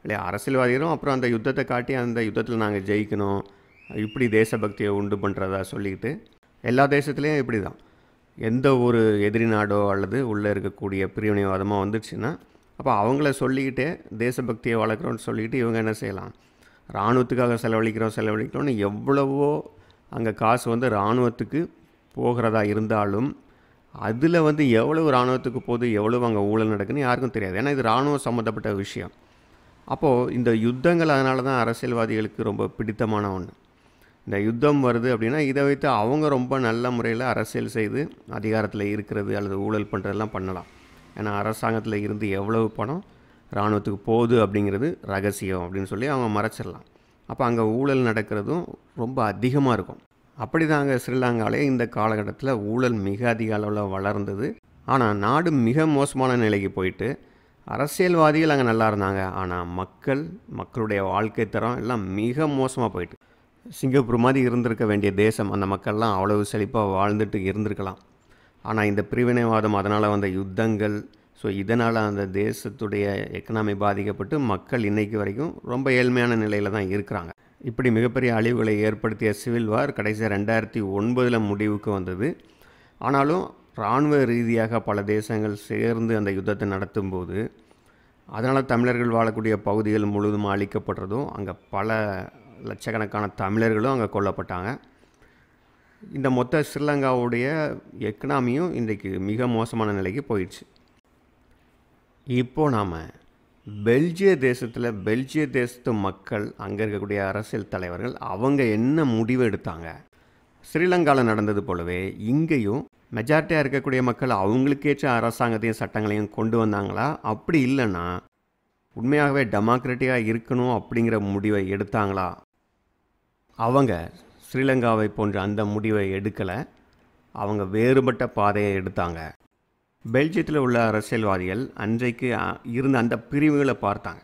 Speaker 1: இல்லையா அரசியல்வாதிகளும் அப்புறம் அந்த யுத்தத்தை காட்டி அந்த யுத்தத்தில் நாங்கள் ஜெயிக்கணும் இப்படி தேசபக்தியை உண்டு பண்ணுறதா சொல்லிக்கிட்டு எல்லா தேசத்துலேயும் இப்படி தான் எந்த ஒரு எதிரி நாடோ அல்லது உள்ளே இருக்கக்கூடிய பிரிவினைவாதமாக வந்துடுச்சுன்னா அப்போ அவங்கள சொல்லிக்கிட்டே தேசபக்தியை வளர்க்குறோன்னு சொல்லிக்கிட்டு இவங்க என்ன செய்யலாம் இராணுவத்துக்காக செலவழிக்கிறோம் செலவழிக்கிறோம்னு எவ்வளவோ அங்கே காசு வந்து இராணுவத்துக்கு போகிறதா இருந்தாலும் அதில் வந்து எவ்வளவு இராணுவத்துக்கு போகுது எவ்வளவு அங்கே ஊழல் நடக்குன்னு யாருக்கும் தெரியாது ஏன்னா இது இராணுவம் சம்மந்தப்பட்ட விஷயம் அப்போது இந்த யுத்தங்கள் அதனால தான் அரசியல்வாதிகளுக்கு ரொம்ப பிடித்தமான ஒன்று இந்த யுத்தம் வருது அப்படின்னா இதை வைத்து அவங்க ரொம்ப நல்ல முறையில் அரசியல் செய்து அதிகாரத்தில் இருக்கிறது அல்லது ஊழல் பண்ணுறதெல்லாம் பண்ணலாம் ஏன்னா அரசாங்கத்தில் இருந்து எவ்வளவு பணம் இராணுவத்துக்கு போகுது அப்படிங்கிறது ரகசியம் அப்படின்னு சொல்லி அவங்க மறைச்சிடலாம் அப்போ அங்கே ஊழல் நடக்கிறதும் ரொம்ப அதிகமாக இருக்கும் அப்படி தாங்க ஸ்ரீலங்காலே இந்த காலகட்டத்தில் ஊழல் மிக அதிக அளவில் வளர்ந்தது ஆனால் நாடு மிக மோசமான நிலைக்கு போயிட்டு அரசியல்வாதிகள் அங்கே நல்லா இருந்தாங்க ஆனால் மக்கள் மக்களுடைய வாழ்க்கை தரம் எல்லாம் மிக மோசமாக போயிட்டு சிங்கப்பூர் மாதிரி இருந்திருக்க வேண்டிய தேசம் அந்த மக்கள்லாம் அவ்வளவு செழிப்பாக வாழ்ந்துட்டு இருந்திருக்கலாம் ஆனால் இந்த பிரிவினைவாதம் அதனால் வந்த யுத்தங்கள் ஸோ இதனால் அந்த தேசத்துடைய எக்கனாமி பாதிக்கப்பட்டு மக்கள் இன்றைக்கு வரைக்கும் ரொம்ப ஏழ்மையான நிலையில் தான் இருக்கிறாங்க இப்படி மிகப்பெரிய அழிவுகளை ஏற்படுத்திய சிவில் வார் கடைசி ரெண்டாயிரத்தி ஒன்பதில் முடிவுக்கு வந்தது ஆனாலும் இராணுவ ரீதியாக பல தேசங்கள் சேர்ந்து அந்த யுத்தத்தை நடத்தும்போது அதனால் தமிழர்கள் வாழக்கூடிய பகுதிகள் முழுதும் அழிக்கப்படுறதும் அங்கே பல லட்சக்கணக்கான தமிழர்களும் அங்கே கொல்லப்பட்டாங்க இந்த மொத்த ஸ்ரீலங்காவுடைய எக்கனாமியும் இன்றைக்கு மிக மோசமான நிலைக்கு போயிடுச்சு இப்போது நாம் பெல்ஜிய தேசத்தில் பெல்ஜிய தேசத்து மக்கள் அங்கே இருக்கக்கூடிய அரசியல் தலைவர்கள் அவங்க என்ன முடிவு எடுத்தாங்க ஸ்ரீலங்காவில் நடந்தது போலவே இங்கேயும் மெஜாரிட்டியாக இருக்கக்கூடிய மக்கள் அவங்களுக்கேற்ற அரசாங்கத்தையும் சட்டங்களையும் கொண்டு வந்தாங்களா அப்படி இல்லைன்னா உண்மையாகவே டெமோக்ரட்டிக்காக இருக்கணும் அப்படிங்கிற முடிவை எடுத்தாங்களா அவங்க ஸ்ரீலங்காவை போன்ற அந்த முடிவை எடுக்கலை அவங்க வேறுபட்ட பாதையை எடுத்தாங்க பெல்ஜியத்தில் உள்ள அரசியல்வாதிகள் அன்றைக்கு இருந்த அந்த பிரிவுகளை பார்த்தாங்க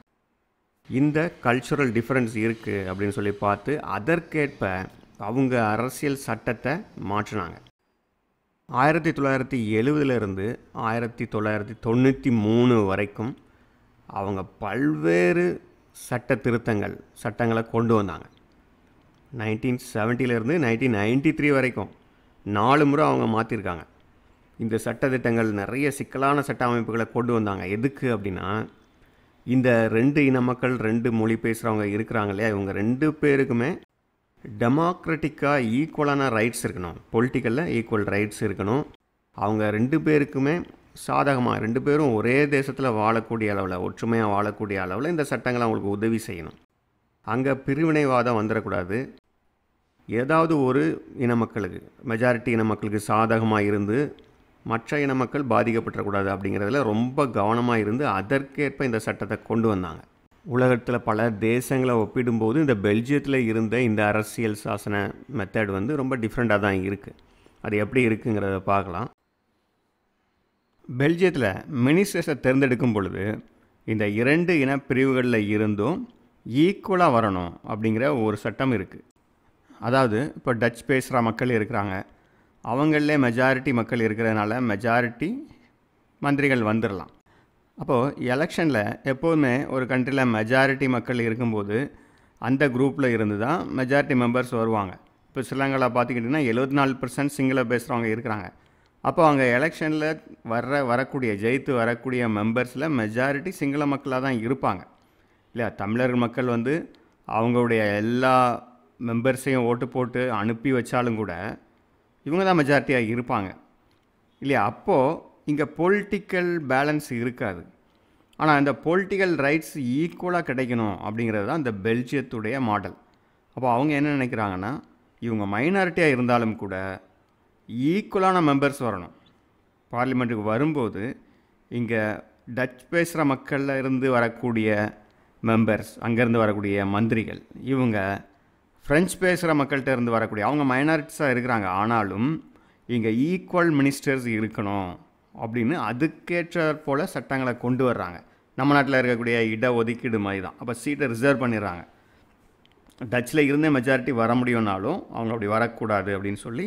Speaker 1: இந்த கல்ச்சுரல் டிஃப்ரென்ஸ் இருக்குது அப்படின்னு சொல்லி பார்த்து அதற்கேற்ப அவங்க அரசியல் சட்டத்தை மாற்றினாங்க ஆயிரத்தி தொள்ளாயிரத்தி எழுபதுலேருந்து ஆயிரத்தி தொள்ளாயிரத்தி தொண்ணூற்றி மூணு வரைக்கும் அவங்க பல்வேறு சட்ட திருத்தங்கள் சட்டங்களை கொண்டு வந்தாங்க நைன்டீன் செவன்ட்டிலேருந்து நைன்டீன் நைன்டி த்ரீ வரைக்கும் நாலு முறை அவங்க மாற்றிருக்காங்க இந்த சட்டத்திட்டங்கள் நிறைய சிக்கலான சட்ட அமைப்புகளை கொண்டு வந்தாங்க எதுக்கு அப்படின்னா இந்த ரெண்டு இன மக்கள் ரெண்டு மொழி பேசுகிறவங்க இருக்கிறாங்க இல்லையா இவங்க ரெண்டு பேருக்குமே டெமோக்ரட்டிக்காக ஈக்குவலான ரைட்ஸ் இருக்கணும் பொலிட்டிக்கலில் ஈக்குவல் ரைட்ஸ் இருக்கணும் அவங்க ரெண்டு பேருக்குமே சாதகமாக ரெண்டு பேரும் ஒரே தேசத்தில் வாழக்கூடிய அளவில் ஒற்றுமையாக வாழக்கூடிய அளவில் இந்த சட்டங்களை அவங்களுக்கு உதவி செய்யணும் அங்கே பிரிவினைவாதம் வந்துடக்கூடாது ஏதாவது ஒரு இன மக்களுக்கு மெஜாரிட்டி இன மக்களுக்கு சாதகமாக இருந்து மற்ற இன மக்கள் பாதிக்கப்பட்டக்கூடாது அப்படிங்கிறதுல ரொம்ப கவனமாக இருந்து அதற்கேற்ப இந்த சட்டத்தை கொண்டு வந்தாங்க உலகத்தில் பல தேசங்களை ஒப்பிடும்போது இந்த பெல்ஜியத்தில் இருந்த இந்த அரசியல் சாசன மெத்தட் வந்து ரொம்ப டிஃப்ரெண்ட்டாக தான் இருக்குது அது எப்படி இருக்குங்கிறத பார்க்கலாம் பெல்ஜியத்தில் மினிஸ்டர்ஸை தேர்ந்தெடுக்கும் பொழுது இந்த இரண்டு இனப்பிரிவுகளில் இருந்தும் ஈக்குவலாக வரணும் அப்படிங்கிற ஒரு சட்டம் இருக்குது அதாவது இப்போ டச் பேசுகிற மக்கள் இருக்கிறாங்க அவங்களே மெஜாரிட்டி மக்கள் இருக்கிறதுனால மெஜாரிட்டி மந்திரிகள் வந்துடலாம் அப்போது எலெக்ஷனில் எப்போதுமே ஒரு கண்ட்ரியில் மெஜாரிட்டி மக்கள் இருக்கும்போது அந்த குரூப்பில் இருந்து தான் மெஜாரிட்டி மெம்பர்ஸ் வருவாங்க இப்போ ஸ்ரீலங்காவில் பார்த்துக்கிட்டிங்கன்னா எழுபத்தி நாலு பர்சன்ட் சிங்கள பேசுகிறவங்க இருக்கிறாங்க அப்போ அவங்க எலெக்ஷனில் வர்ற வரக்கூடிய ஜெயித்து வரக்கூடிய மெம்பர்ஸில் மெஜாரிட்டி சிங்கள மக்களாக தான் இருப்பாங்க இல்லையா தமிழர் மக்கள் வந்து அவங்களுடைய எல்லா மெம்பர்ஸையும் ஓட்டு போட்டு அனுப்பி வச்சாலும் கூட இவங்க தான் மெஜாரிட்டியாக இருப்பாங்க இல்லையா அப்போது இங்கே பொலிட்டிக்கல் பேலன்ஸ் இருக்காது ஆனால் இந்த பொலிட்டிக்கல் ரைட்ஸ் ஈக்குவலாக கிடைக்கணும் அப்படிங்கிறது தான் இந்த பெல்ஜியத்துடைய மாடல் அப்போ அவங்க என்ன நினைக்கிறாங்கன்னா இவங்க மைனாரிட்டியாக இருந்தாலும் கூட ஈக்குவலான மெம்பர்ஸ் வரணும் பார்லிமெண்ட்டுக்கு வரும்போது இங்கே டச் பேசுகிற மக்களில் இருந்து வரக்கூடிய மெம்பர்ஸ் அங்கேருந்து வரக்கூடிய மந்திரிகள் இவங்க ஃப்ரெஞ்சு பேசுகிற மக்கள்கிட்ட இருந்து வரக்கூடிய அவங்க மைனாரிட்டிஸாக இருக்கிறாங்க ஆனாலும் இங்கே ஈக்குவல் மினிஸ்டர்ஸ் இருக்கணும் அப்படின்னு அதுக்கேற்ற போல் சட்டங்களை கொண்டு வர்றாங்க நம்ம நாட்டில் இருக்கக்கூடிய இட ஒதுக்கீடு மாதிரி தான் அப்போ சீட்டை ரிசர்வ் பண்ணிடுறாங்க டச்சில் இருந்தே மெஜாரிட்டி வர முடியும்னாலும் அவங்க அப்படி வரக்கூடாது அப்படின்னு சொல்லி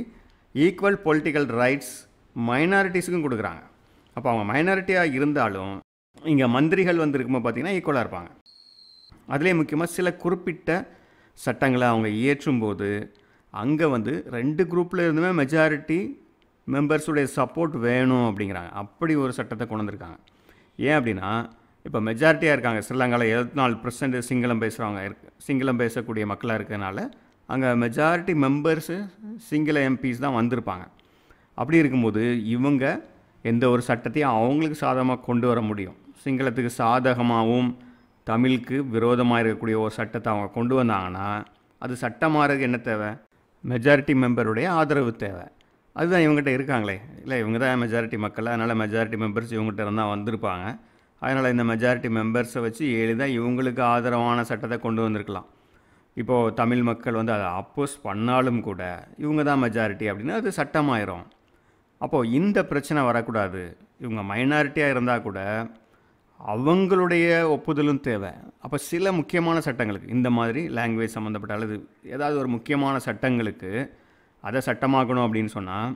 Speaker 1: ஈக்குவல் பொலிட்டிக்கல் ரைட்ஸ் மைனாரிட்டிஸுக்கும் கொடுக்குறாங்க அப்போ அவங்க மைனாரிட்டியாக இருந்தாலும் இங்கே மந்திரிகள் வந்து பார்த்திங்கன்னா ஈக்குவலாக இருப்பாங்க அதுலேயே முக்கியமாக சில குறிப்பிட்ட சட்டங்களை அவங்க இயற்றும் போது அங்கே வந்து ரெண்டு குரூப்பில் இருந்துமே மெஜாரிட்டி மெம்பர்ஸுடைய சப்போர்ட் வேணும் அப்படிங்கிறாங்க அப்படி ஒரு சட்டத்தை கொண்டு வந்திருக்காங்க ஏன் அப்படின்னா இப்போ மெஜாரிட்டியாக இருக்காங்க ஸ்ரீலங்காவில் எழுபத்தி நாலு பர்சன்ட் சிங்களம் பேசுகிறவங்க இருக்கு சிங்களம் பேசக்கூடிய மக்களாக இருக்கிறதுனால அங்கே மெஜாரிட்டி மெம்பர்ஸு சிங்கள எம்பிஸ் தான் வந்திருப்பாங்க அப்படி இருக்கும்போது இவங்க எந்த ஒரு சட்டத்தையும் அவங்களுக்கு சாதகமாக கொண்டு வர முடியும் சிங்களத்துக்கு சாதகமாகவும் தமிழுக்கு விரோதமாக இருக்கக்கூடிய ஒரு சட்டத்தை அவங்க கொண்டு வந்தாங்கன்னா அது சட்டமாக என்ன தேவை மெஜாரிட்டி மெம்பருடைய ஆதரவு தேவை அதுதான் இவங்ககிட்ட இருக்காங்களே இல்லை இவங்க தான் மெஜாரிட்டி மக்கள் அதனால் மெஜாரிட்டி மெம்பர்ஸ் இவங்ககிட்ட இருந்தால் வந்திருப்பாங்க அதனால் இந்த மெஜாரிட்டி மெம்பர்ஸை வச்சு எளிதாக இவங்களுக்கு ஆதரவான சட்டத்தை கொண்டு வந்திருக்கலாம் இப்போது தமிழ் மக்கள் வந்து அதை அப்போஸ் பண்ணாலும் கூட இவங்க தான் மெஜாரிட்டி அப்படின்னா அது சட்டமாயிரும் அப்போது இந்த பிரச்சனை வரக்கூடாது இவங்க மைனாரிட்டியாக இருந்தால் கூட அவங்களுடைய ஒப்புதலும் தேவை அப்போ சில முக்கியமான சட்டங்களுக்கு இந்த மாதிரி லாங்குவேஜ் சம்மந்தப்பட்ட அல்லது ஏதாவது ஒரு முக்கியமான சட்டங்களுக்கு அதை சட்டமாக்கணும் அப்படின்னு சொன்னால்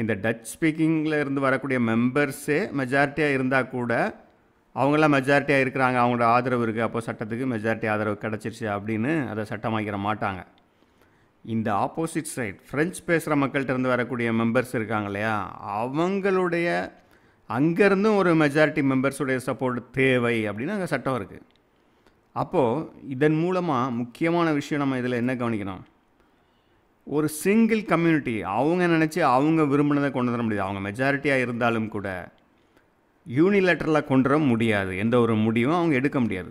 Speaker 1: இந்த டச் ஸ்பீக்கிங்கில் இருந்து வரக்கூடிய மெம்பர்ஸே மெஜாரிட்டியாக இருந்தால் கூட அவங்களாம் மெஜாரிட்டியாக இருக்கிறாங்க அவங்களோட ஆதரவு இருக்குது அப்போது சட்டத்துக்கு மெஜாரிட்டி ஆதரவு கிடச்சிருச்சு அப்படின்னு அதை சட்டமாக்கிற மாட்டாங்க இந்த ஆப்போசிட் சைட் ஃப்ரெஞ்சு பேசுகிற மக்கள்கிட்ட இருந்து வரக்கூடிய மெம்பர்ஸ் இருக்காங்க இல்லையா அவங்களுடைய அங்கேருந்தும் ஒரு மெஜாரிட்டி மெம்பர்ஸுடைய சப்போர்ட் தேவை அப்படின்னு அங்கே சட்டம் இருக்குது அப்போது இதன் மூலமாக முக்கியமான விஷயம் நம்ம இதில் என்ன கவனிக்கணும் ஒரு சிங்கிள் கம்யூனிட்டி அவங்க நினச்சி அவங்க விரும்பினதை கொண்டு வர முடியாது அவங்க மெஜாரிட்டியாக இருந்தாலும் கூட யூனிலேட்டரலாக கொண்டு வர முடியாது எந்த ஒரு முடிவும் அவங்க எடுக்க முடியாது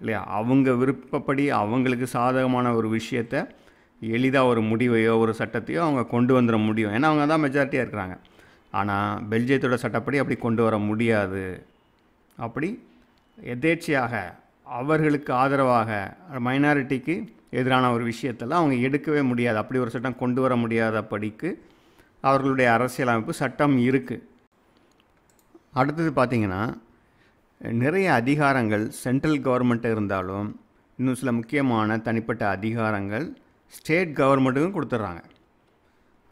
Speaker 1: இல்லையா அவங்க விருப்பப்படி அவங்களுக்கு சாதகமான ஒரு விஷயத்தை எளிதாக ஒரு முடிவையோ ஒரு சட்டத்தையோ அவங்க கொண்டு வந்துட முடியும் ஏன்னா அவங்க தான் மெஜாரிட்டியாக இருக்கிறாங்க ஆனால் பெல்ஜியத்தோட சட்டப்படி அப்படி கொண்டு வர முடியாது அப்படி எதேச்சையாக அவர்களுக்கு ஆதரவாக மைனாரிட்டிக்கு எதிரான ஒரு விஷயத்தெல்லாம் அவங்க எடுக்கவே முடியாது அப்படி ஒரு சட்டம் கொண்டு வர முடியாத படிக்கு அவர்களுடைய அரசியலமைப்பு சட்டம் இருக்குது அடுத்தது பார்த்திங்கன்னா நிறைய அதிகாரங்கள் சென்ட்ரல் கவர்மெண்ட்டு இருந்தாலும் இன்னும் சில முக்கியமான தனிப்பட்ட அதிகாரங்கள் ஸ்டேட் கவர்மெண்ட்டுக்கும் கொடுத்துட்றாங்க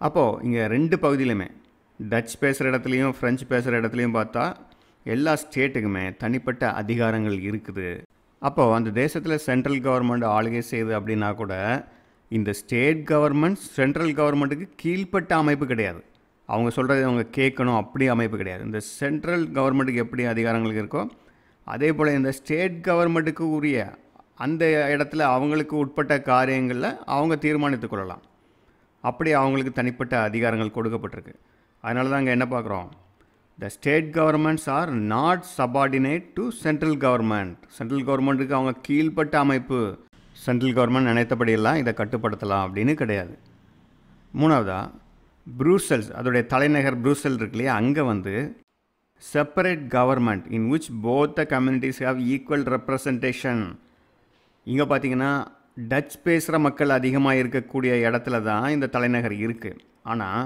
Speaker 1: அப்போது இங்கே ரெண்டு பகுதியிலுமே டச் பேசுகிற இடத்துலையும் ஃப்ரெஞ்சு பேசுகிற இடத்துலையும் பார்த்தா எல்லா ஸ்டேட்டுக்குமே தனிப்பட்ட அதிகாரங்கள் இருக்குது அப்போ அந்த தேசத்தில் சென்ட்ரல் கவர்மெண்ட் ஆளுகை செய்யுது அப்படின்னா கூட இந்த ஸ்டேட் கவர்மெண்ட் சென்ட்ரல் கவர்மெண்ட்டுக்கு கீழ்ப்பட்ட அமைப்பு கிடையாது அவங்க சொல்கிறது அவங்க கேட்கணும் அப்படி அமைப்பு கிடையாது இந்த சென்ட்ரல் கவர்மெண்ட்டுக்கு எப்படி அதிகாரங்களுக்கு இருக்கோ அதே போல் இந்த ஸ்டேட் கவர்மெண்ட்டுக்கு உரிய அந்த இடத்துல அவங்களுக்கு உட்பட்ட காரியங்களில் அவங்க தீர்மானித்துக் கொள்ளலாம் அப்படி அவங்களுக்கு தனிப்பட்ட அதிகாரங்கள் கொடுக்கப்பட்டிருக்கு அதனால தான் அங்கே என்ன பார்க்குறோம் the state governments are not subordinate to central government central கவர்மெண்ட்டுக்கு அவங்க கீழ்ப்பட்ட அமைப்பு சென்ட்ரல் கவர்மெண்ட் நினைத்தபடியெல்லாம் இதை கட்டுப்படுத்தலாம் அப்படின்னு கிடையாது மூணாவதாக ப்ரூசல்ஸ் அதோடைய தலைநகர் ப்ரூசல் இருக்கு இல்லையா அங்கே வந்து separate government in which both the communities have equal representation இங்கே பார்த்தீங்கன்னா டச் பேசுகிற மக்கள் அதிகமாக இருக்கக்கூடிய இடத்துல தான் இந்த தலைநகர் இருக்குது ஆனால்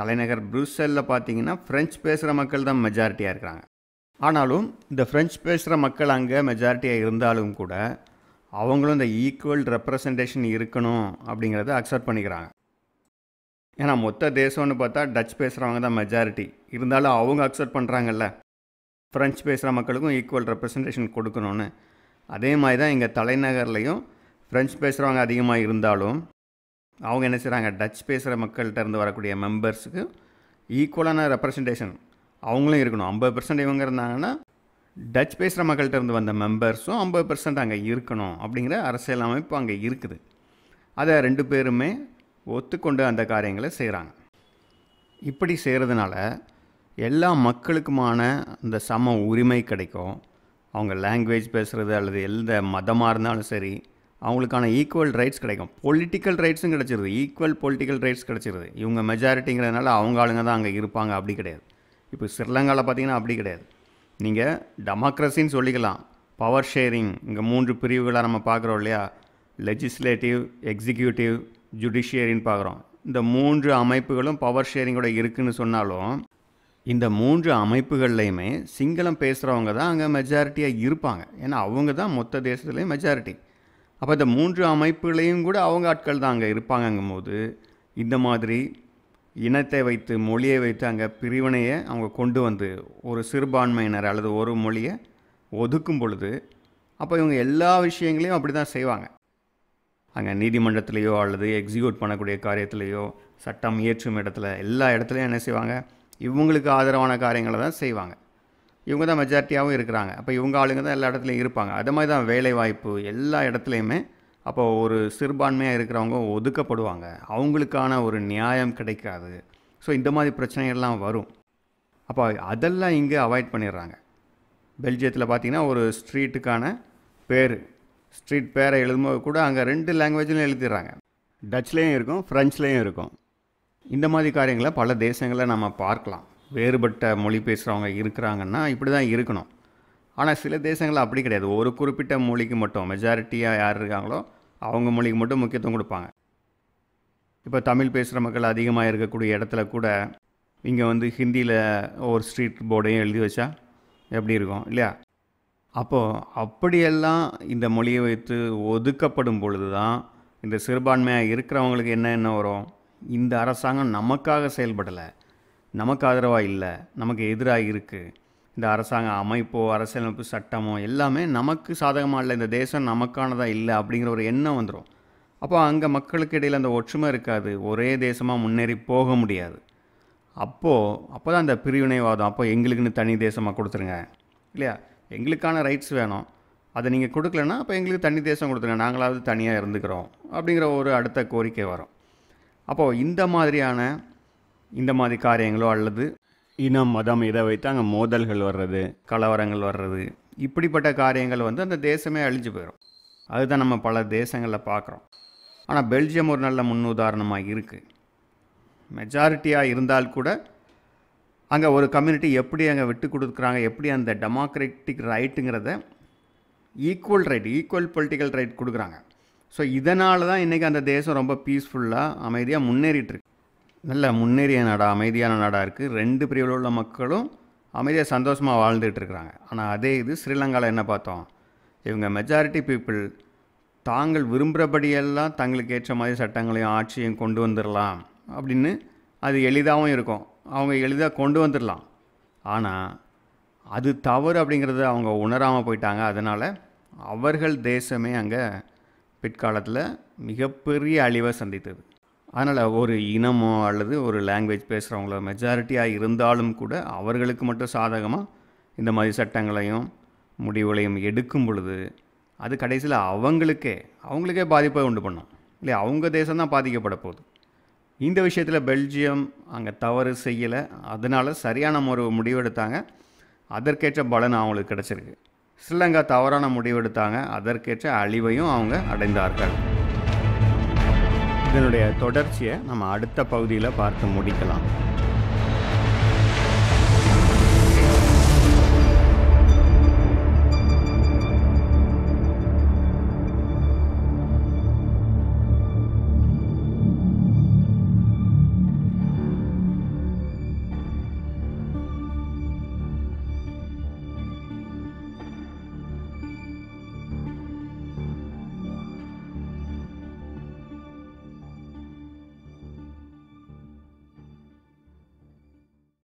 Speaker 1: தலைநகர் ப்ரூசலில் பார்த்தீங்கன்னா ஃப்ரெஞ்சு பேசுகிற மக்கள் தான் மெஜாரிட்டியாக இருக்கிறாங்க ஆனாலும் இந்த ஃப்ரெஞ்சு பேசுகிற மக்கள் அங்கே மெஜாரிட்டியாக இருந்தாலும் கூட அவங்களும் இந்த ஈக்குவல் ரெப்ரசன்டேஷன் இருக்கணும் அப்படிங்கிறத அக்செப்ட் பண்ணிக்கிறாங்க ஏன்னா மொத்த தேசம்னு பார்த்தா டச் பேசுகிறவங்க தான் மெஜாரிட்டி இருந்தாலும் அவங்க அக்செப்ட் பண்ணுறாங்கல்ல ஃப்ரெஞ்சு பேசுகிற மக்களுக்கும் ஈக்குவல் ரெப்ரசன்டேஷன் கொடுக்கணும்னு அதே மாதிரி தான் எங்கள் தலைநகர்லேயும் ஃப்ரெஞ்சு பேசுகிறவங்க அதிகமாக இருந்தாலும் அவங்க என்ன செய்கிறாங்க டச் பேசுகிற மக்கள்கிட்ட இருந்து வரக்கூடிய மெம்பர்ஸுக்கு ஈக்குவலான ரெப்ரசன்டேஷன் அவங்களும் இருக்கணும் ஐம்பது பர்சன்ட் இவங்க இருந்தாங்கன்னா டச் பேசுகிற மக்கள்கிட்ட இருந்து வந்த மெம்பர்ஸும் ஐம்பது பர்சன்ட் அங்கே இருக்கணும் அப்படிங்கிற அரசியல் அமைப்பு அங்கே இருக்குது அதை ரெண்டு பேருமே ஒத்துக்கொண்டு அந்த காரியங்களை செய்கிறாங்க இப்படி செய்கிறதுனால எல்லா மக்களுக்குமான அந்த சம உரிமை கிடைக்கும் அவங்க லாங்குவேஜ் பேசுகிறது அல்லது எந்த மதமாக இருந்தாலும் சரி அவங்களுக்கான ஈக்குவல் ரைட்ஸ் கிடைக்கும் பொலிட்டிக்கல் ரைட்ஸும் கிடச்சிருது ஈக்குவல் பொலிட்டிக்கல் ரைட்ஸ் கிடச்சிருது இவங்க மெஜாரிட்டிங்கிறதுனால அவங்க ஆளுங்க தான் அங்கே இருப்பாங்க அப்படி கிடையாது இப்போ ஸ்ரீலங்காவில் பார்த்தீங்கன்னா அப்படி கிடையாது நீங்கள் டெமோக்ரஸின்னு சொல்லிக்கலாம் பவர் ஷேரிங் இங்கே மூன்று பிரிவுகளாக நம்ம பார்க்குறோம் இல்லையா லெஜிஸ்லேட்டிவ் எக்ஸிக்யூட்டிவ் ஜுடிஷியரின்னு பார்க்குறோம் இந்த மூன்று அமைப்புகளும் பவர் ஷேரிங்கோட இருக்குதுன்னு சொன்னாலும் இந்த மூன்று அமைப்புகள்லையுமே சிங்களம் பேசுகிறவங்க தான் அங்கே மெஜாரிட்டியாக இருப்பாங்க ஏன்னா அவங்க தான் மொத்த தேசத்துலேயும் மெஜாரிட்டி அப்போ இந்த மூன்று அமைப்புகளையும் கூட அவங்க ஆட்கள் தான் அங்கே இருப்பாங்கங்கும் போது இந்த மாதிரி இனத்தை வைத்து மொழியை வைத்து அங்கே பிரிவினையை அவங்க கொண்டு வந்து ஒரு சிறுபான்மையினர் அல்லது ஒரு மொழியை ஒதுக்கும் பொழுது அப்போ இவங்க எல்லா விஷயங்களையும் அப்படி தான் செய்வாங்க அங்கே நீதிமன்றத்திலேயோ அல்லது எக்ஸிக்யூட் பண்ணக்கூடிய காரியத்திலேயோ சட்டம் இயற்றும் இடத்துல எல்லா இடத்துலையும் என்ன செய்வாங்க இவங்களுக்கு ஆதரவான காரியங்களை தான் செய்வாங்க இவங்க தான் மெஜாரிட்டியாகவும் இருக்கிறாங்க அப்போ இவங்க ஆளுங்க தான் எல்லா இடத்துலையும் இருப்பாங்க அது மாதிரி தான் வேலைவாய்ப்பு எல்லா இடத்துலையுமே அப்போ ஒரு சிறுபான்மையாக இருக்கிறவங்க ஒதுக்கப்படுவாங்க அவங்களுக்கான ஒரு நியாயம் கிடைக்காது ஸோ இந்த மாதிரி பிரச்சனைகள்லாம் வரும் அப்போ அதெல்லாம் இங்கே அவாய்ட் பண்ணிடுறாங்க பெல்ஜியத்தில் பார்த்திங்கன்னா ஒரு ஸ்ட்ரீட்டுக்கான பேர் ஸ்ட்ரீட் பேரை எழுதும்போது கூட அங்கே ரெண்டு லாங்குவேஜ்லையும் எழுதிடுறாங்க டச்லேயும் இருக்கும் ஃப்ரெஞ்ச்லேயும் இருக்கும் இந்த மாதிரி காரியங்களை பல தேசங்களில் நம்ம பார்க்கலாம் வேறுபட்ட மொழி பேசுகிறவங்க இருக்கிறாங்கன்னா இப்படி தான் இருக்கணும் ஆனால் சில தேசங்களில் அப்படி கிடையாது ஒரு குறிப்பிட்ட மொழிக்கு மட்டும் மெஜாரிட்டியாக யார் இருக்காங்களோ அவங்க மொழிக்கு மட்டும் முக்கியத்துவம் கொடுப்பாங்க இப்போ தமிழ் பேசுகிற மக்கள் அதிகமாக இருக்கக்கூடிய இடத்துல கூட இங்கே வந்து ஹிந்தியில் ஒரு ஸ்ட்ரீட் போர்டையும் எழுதி வச்சா எப்படி இருக்கும் இல்லையா அப்போது அப்படியெல்லாம் இந்த மொழியை வைத்து ஒதுக்கப்படும் பொழுது தான் இந்த சிறுபான்மையாக இருக்கிறவங்களுக்கு என்ன என்ன வரும் இந்த அரசாங்கம் நமக்காக செயல்படலை நமக்கு ஆதரவாக இல்லை நமக்கு எதிராக இருக்குது இந்த அரசாங்க அமைப்போ அரசியலமைப்பு சட்டமோ எல்லாமே நமக்கு சாதகமாக இல்லை இந்த தேசம் நமக்கானதாக இல்லை அப்படிங்கிற ஒரு எண்ணம் வந்துடும் அப்போ அங்கே மக்களுக்கு இடையில் அந்த ஒற்றுமை இருக்காது ஒரே தேசமாக முன்னேறி போக முடியாது அப்போது அப்போ தான் அந்த பிரிவினைவாதம் அப்போ எங்களுக்குன்னு தனி தேசமாக கொடுத்துருங்க இல்லையா எங்களுக்கான ரைட்ஸ் வேணும் அதை நீங்கள் கொடுக்கலன்னா அப்போ எங்களுக்கு தனி தேசம் கொடுத்துருங்க நாங்களாவது தனியாக இருந்துக்கிறோம் அப்படிங்கிற ஒரு அடுத்த கோரிக்கை வரும் அப்போது இந்த மாதிரியான இந்த மாதிரி காரியங்களோ அல்லது இனம் மதம் இதை வைத்து அங்கே மோதல்கள் வர்றது கலவரங்கள் வர்றது இப்படிப்பட்ட காரியங்கள் வந்து அந்த தேசமே அழிஞ்சு போயிடும் அதுதான் நம்ம பல தேசங்களில் பார்க்குறோம் ஆனால் பெல்ஜியம் ஒரு நல்ல முன்னுதாரணமாக இருக்குது மெஜாரிட்டியாக இருந்தால் கூட அங்கே ஒரு கம்யூனிட்டி எப்படி அங்கே விட்டு கொடுக்குறாங்க எப்படி அந்த டெமோக்ராட்டிக் ரைட்டுங்கிறத equal right equal political right கொடுக்குறாங்க ஸோ இதனால தான் இன்றைக்கி அந்த தேசம் ரொம்ப பீஸ்ஃபுல்லாக அமைதியாக முன்னேறிட்டுருக்கு நல்ல முன்னேறிய நாடாக அமைதியான நாடாக இருக்குது ரெண்டு பிரிவில் உள்ள மக்களும் அமைதியாக சந்தோஷமாக வாழ்ந்துகிட்ருக்குறாங்க ஆனால் அதே இது ஸ்ரீலங்காவில் என்ன பார்த்தோம் இவங்க மெஜாரிட்டி பீப்புள் தாங்கள் விரும்புகிறபடியெல்லாம் தங்களுக்கு ஏற்ற மாதிரி சட்டங்களையும் ஆட்சியும் கொண்டு வந்துடலாம் அப்படின்னு அது எளிதாகவும் இருக்கும் அவங்க எளிதாக கொண்டு வந்துடலாம் ஆனால் அது தவறு அப்படிங்கிறத அவங்க உணராமல் போயிட்டாங்க அதனால் அவர்கள் தேசமே அங்கே பிற்காலத்தில் மிகப்பெரிய அழிவை சந்தித்தது அதனால் ஒரு இனமோ அல்லது ஒரு லாங்குவேஜ் பேசுகிறவங்களோ மெஜாரிட்டியாக இருந்தாலும் கூட அவர்களுக்கு மட்டும் சாதகமாக இந்த மாதிரி சட்டங்களையும் முடிவுகளையும் எடுக்கும் பொழுது அது கடைசியில் அவங்களுக்கே அவங்களுக்கே பாதிப்பை உண்டு பண்ணும் இல்லை அவங்க தேசம்தான் பாதிக்கப்பட போகுது இந்த விஷயத்தில் பெல்ஜியம் அங்கே தவறு செய்யலை அதனால் சரியான ஒரு முடிவெடுத்தாங்க அதற்கேற்ற பலன் அவங்களுக்கு கிடச்சிருக்கு ஸ்ரீலங்கா தவறான முடிவெடுத்தாங்க அதற்கேற்ற அழிவையும் அவங்க அடைந்தார்கள் இதனுடைய தொடர்ச்சியை நம்ம அடுத்த பகுதியில் பார்த்து முடிக்கலாம்